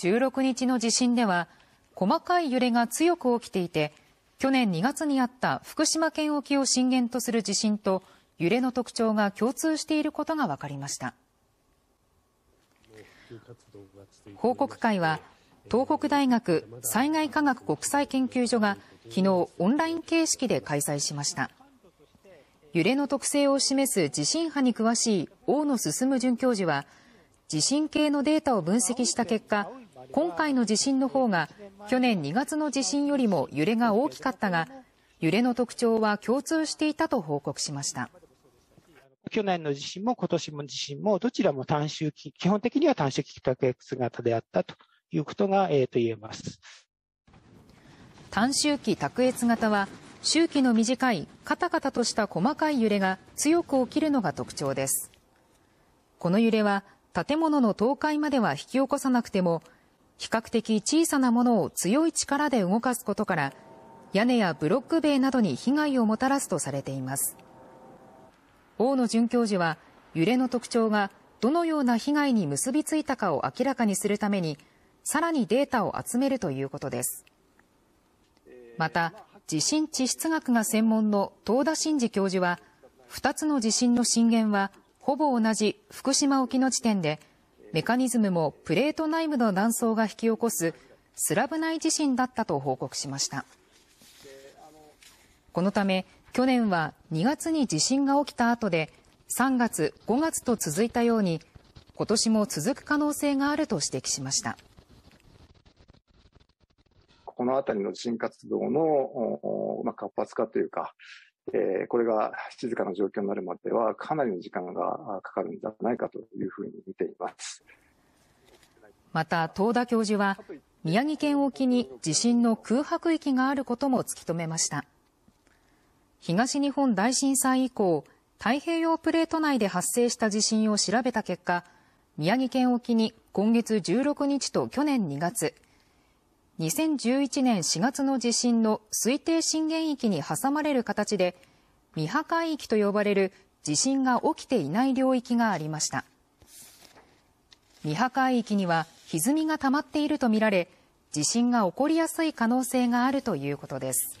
16日の地震では、細かい揺れが強く起きていて、去年2月にあった福島県沖を震源とする地震と揺れの特徴が共通していることが分かりました。報告会は、東北大学災害科学国際研究所が昨日オンライン形式で開催しました。揺れの特性を示す地震波に詳しい大野進准教授は、地震計のデータを分析した結果、今回の地震の方が去年2月の地震よりも揺れが大きかったが揺れの特徴は共通していたと報告しました去年の地震も今年の地震もどちらも短周期基本的には短周期卓越型であったということが、えー、と言えます短周期卓越型は周期の短いカタカタとした細かい揺れが強く起きるのが特徴ですこの揺れは建物の倒壊までは引き起こさなくても比較的小さなものを強い力で動かすことから屋根やブロック塀などに被害をもたらすとされています大野准教授は揺れの特徴がどのような被害に結びついたかを明らかにするためにさらにデータを集めるということですまた地震地質学が専門の遠田真司教授は2つの地震の震源はほぼ同じ福島沖の地点でメカニズムもプレート内部の断層が引き起こすスラブ内地震だったと報告しました。このため去年は2月に地震が起きた後で3月、5月と続いたように今年も続く可能性があると指摘しました。この辺りの地震活動の、まあ、活発化というか、えー、これが静かな状況になるまではかなりの時間がかかるんじゃないかというふうに見ていますまた遠田教授は宮城県沖に地震の空白域があることも突き止めました東日本大震災以降太平洋プレート内で発生した地震を調べた結果宮城県沖に今月16日と去年2月2011年4月の地震の推定震源域に挟まれる形で未破壊域と呼ばれる地震が起きていない領域がありました未破壊域には歪みが溜まっているとみられ地震が起こりやすい可能性があるということです